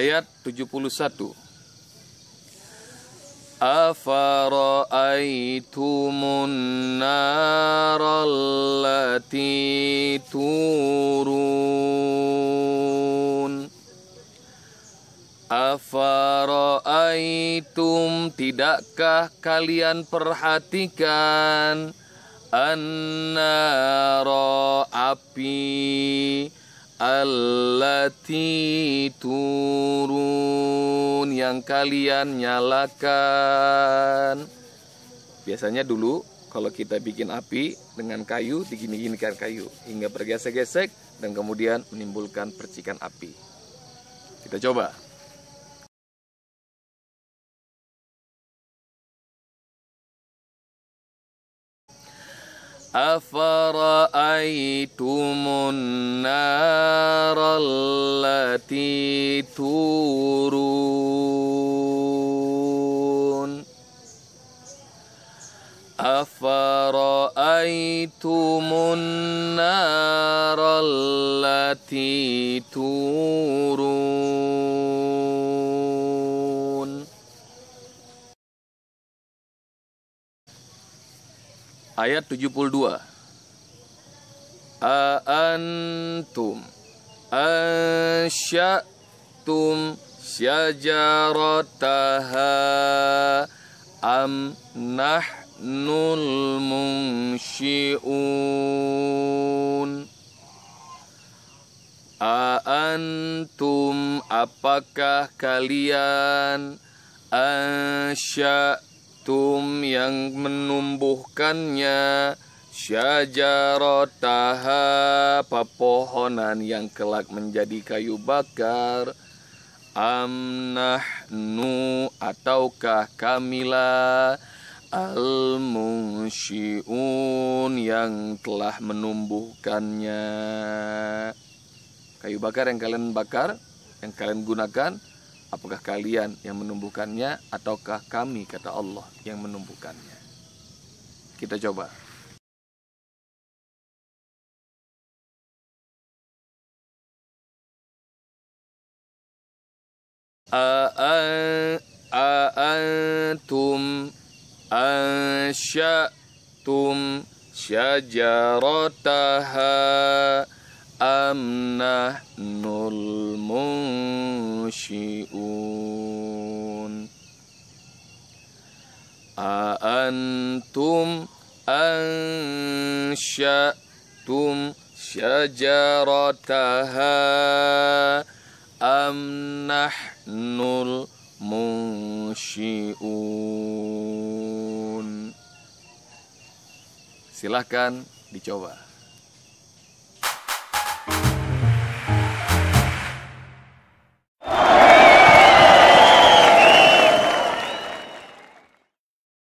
Ayat 71 Afara'aitumun nara turun Afara'aitum tidakkah kalian perhatikan nara api allati turun yang kalian nyalakan. Biasanya dulu kalau kita bikin api dengan kayu, digini-ginikan kayu hingga bergesek-gesek dan kemudian menimbulkan percikan api. Kita coba. Afara'aitu turun Afara'aitumun narallati turun Ayat 72 A'antum Asya'atum أَأَنبَتْتُمْ شَجَرَتَهَا أَمْ نَحْنُ الْمُنشِئُونَ Aantum apakah kalian ansyatum yang menumbuhkannya syajarataha pepohonan yang kelak menjadi kayu bakar am nahnu ataukah kamilah al-munsyiun yang telah menumbuhkannya kayu bakar yang kalian bakar yang kalian gunakan apakah kalian yang menumbuhkannya ataukah kami kata Allah yang menumbuhkannya kita coba أأنتم أنشأتم شجرتها أم نحن المنشئون أأنتم أنشأتم شجرتها am nahnul silahkan dicoba